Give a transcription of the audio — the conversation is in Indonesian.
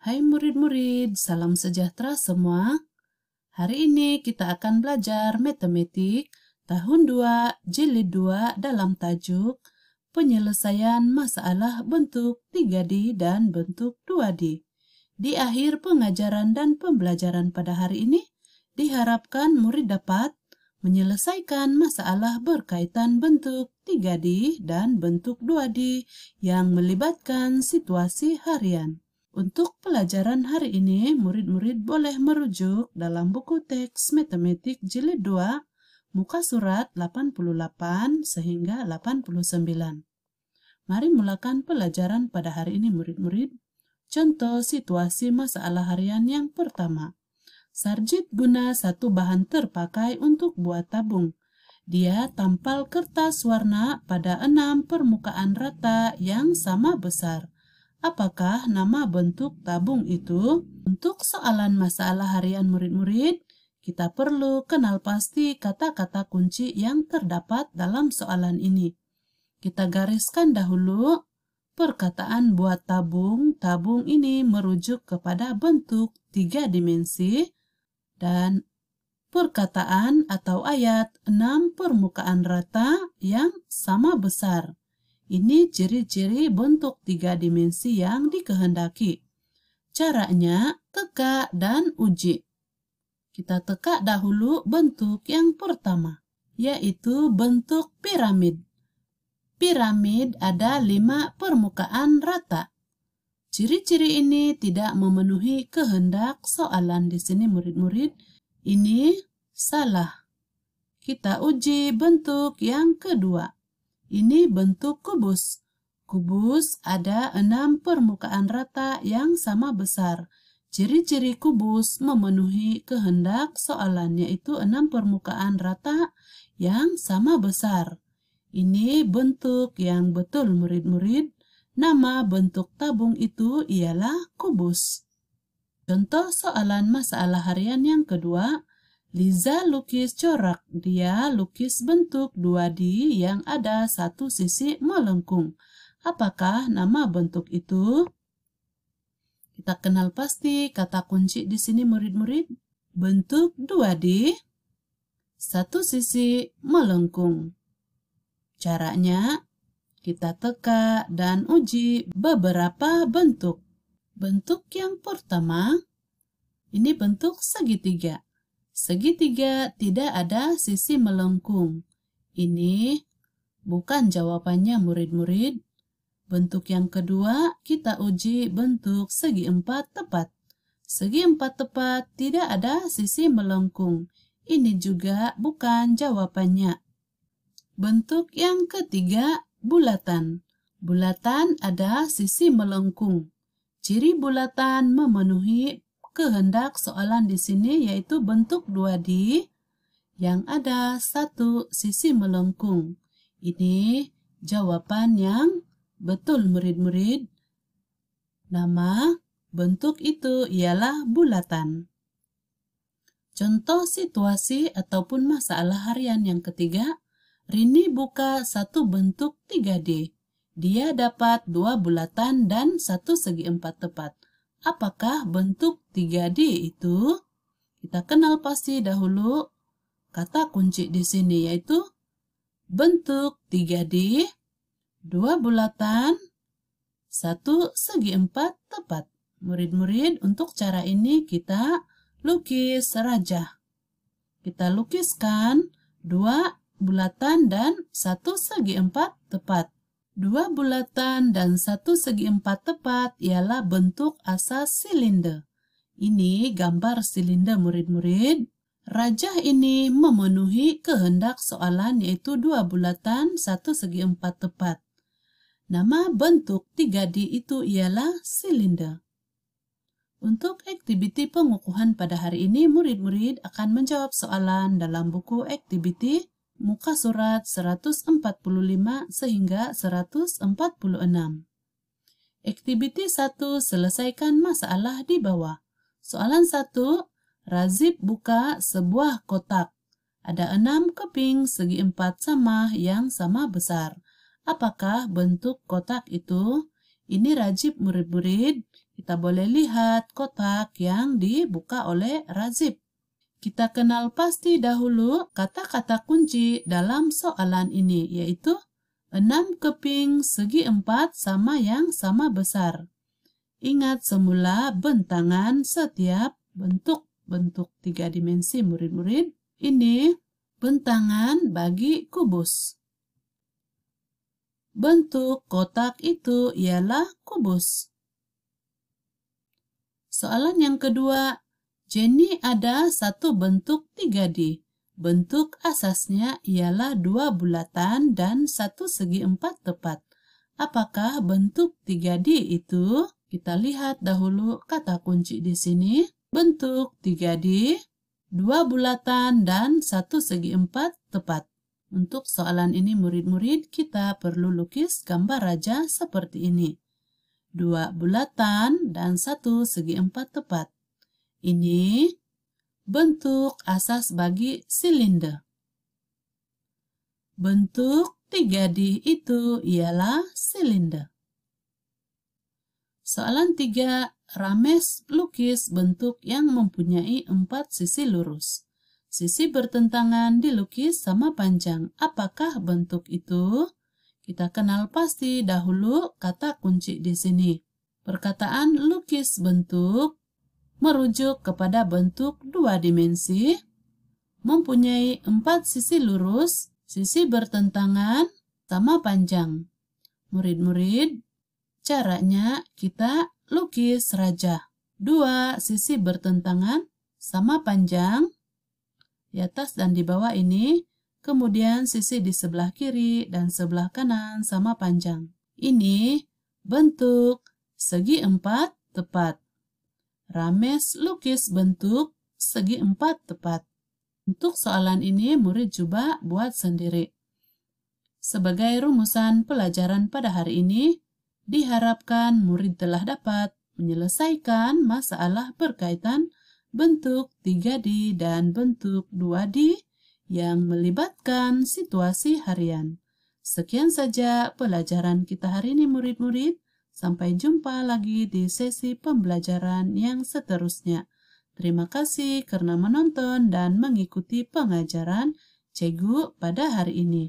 Hai murid-murid, salam sejahtera semua. Hari ini kita akan belajar matematik tahun 2 jilid 2 dalam tajuk penyelesaian masalah bentuk 3D dan bentuk 2D. Di akhir pengajaran dan pembelajaran pada hari ini, diharapkan murid dapat menyelesaikan masalah berkaitan bentuk 3D dan bentuk 2D yang melibatkan situasi harian. Untuk pelajaran hari ini, murid-murid boleh merujuk dalam buku teks matematik jilid 2, muka surat 88 sehingga 89. Mari mulakan pelajaran pada hari ini murid-murid. Contoh situasi masalah harian yang pertama. Sarjit guna satu bahan terpakai untuk buat tabung. Dia tampal kertas warna pada enam permukaan rata yang sama besar Apakah nama bentuk tabung itu? Untuk soalan masalah harian murid-murid, kita perlu kenal pasti kata-kata kunci yang terdapat dalam soalan ini. Kita gariskan dahulu perkataan buat tabung. Tabung ini merujuk kepada bentuk tiga dimensi dan perkataan atau ayat enam permukaan rata yang sama besar. Ini ciri-ciri bentuk tiga dimensi yang dikehendaki. Caranya teka dan uji. Kita teka dahulu bentuk yang pertama, yaitu bentuk piramid. Piramid ada lima permukaan rata. Ciri-ciri ini tidak memenuhi kehendak soalan di sini murid-murid. Ini salah. Kita uji bentuk yang kedua ini bentuk kubus. Kubus ada enam permukaan rata yang sama besar. Ciri-ciri kubus memenuhi kehendak soalan yaitu enam permukaan rata yang sama besar. Ini bentuk yang betul murid-murid. Nama bentuk tabung itu ialah kubus. Contoh soalan masalah harian yang kedua, Liza lukis corak, dia lukis bentuk 2D yang ada satu sisi melengkung. Apakah nama bentuk itu? Kita kenal pasti kata kunci di sini murid-murid. Bentuk 2D, satu sisi melengkung. Caranya, kita teka dan uji beberapa bentuk. Bentuk yang pertama, ini bentuk segitiga Segitiga tidak ada sisi melengkung. Ini bukan jawabannya murid-murid. Bentuk yang kedua, kita uji bentuk segi empat tepat. Segi empat tepat tidak ada sisi melengkung. Ini juga bukan jawabannya. Bentuk yang ketiga, bulatan. Bulatan ada sisi melengkung. Ciri bulatan memenuhi kehendak soalan di sini yaitu bentuk 2D yang ada satu sisi melengkung. Ini jawaban yang betul murid-murid. Nama bentuk itu ialah bulatan. Contoh situasi ataupun masalah harian yang ketiga, Rini buka satu bentuk 3D. Dia dapat dua bulatan dan satu segi empat tepat. Apakah bentuk 3D itu? Kita kenal pasti dahulu kata kunci di sini yaitu bentuk 3D, dua bulatan, satu segi empat tepat. Murid-murid untuk cara ini kita lukis raja. Kita lukiskan dua bulatan dan satu segi empat tepat. Dua bulatan dan satu segi empat tepat ialah bentuk asas silinder. Ini gambar silinder murid-murid. Rajah ini memenuhi kehendak soalan yaitu dua bulatan, satu segi empat tepat. Nama bentuk 3D itu ialah silinder. Untuk aktiviti pengukuhan pada hari ini, murid-murid akan menjawab soalan dalam buku aktiviti muka surat 145 sehingga 146. Activity 1 selesaikan masalah di bawah. Soalan 1, Razib buka sebuah kotak. Ada enam keping segi empat sama yang sama besar. Apakah bentuk kotak itu? Ini Razib murid-murid. Kita boleh lihat kotak yang dibuka oleh Razib. Kita kenal pasti dahulu kata-kata kunci dalam soalan ini, yaitu 6 keping segi 4 sama yang sama besar. Ingat semula bentangan setiap bentuk-bentuk tiga dimensi murid-murid. Ini bentangan bagi kubus. Bentuk kotak itu ialah kubus. Soalan yang kedua, Jenny ada satu bentuk 3D. Bentuk asasnya ialah dua bulatan dan satu segi empat tepat. Apakah bentuk 3D itu? Kita lihat dahulu kata kunci di sini. Bentuk 3D, dua bulatan dan satu segi empat tepat. Untuk soalan ini murid-murid kita perlu lukis gambar raja seperti ini. Dua bulatan dan satu segi empat tepat. Ini bentuk asas bagi silinder. Bentuk 3D itu ialah silinder. Soalan 3, Rames lukis bentuk yang mempunyai empat sisi lurus. Sisi bertentangan dilukis sama panjang. Apakah bentuk itu? Kita kenal pasti dahulu kata kunci di sini. Perkataan lukis bentuk merujuk kepada bentuk dua dimensi, mempunyai empat sisi lurus, sisi bertentangan, sama panjang. Murid-murid, caranya kita lukis raja. Dua sisi bertentangan, sama panjang, di atas dan di bawah ini, kemudian sisi di sebelah kiri dan sebelah kanan sama panjang. Ini bentuk segi empat tepat. Rames lukis bentuk segi empat tepat. Untuk soalan ini murid coba buat sendiri. Sebagai rumusan pelajaran pada hari ini, diharapkan murid telah dapat menyelesaikan masalah berkaitan bentuk 3D dan bentuk 2D yang melibatkan situasi harian. Sekian saja pelajaran kita hari ini murid-murid. Sampai jumpa lagi di sesi pembelajaran yang seterusnya. Terima kasih karena menonton dan mengikuti pengajaran Cegu pada hari ini.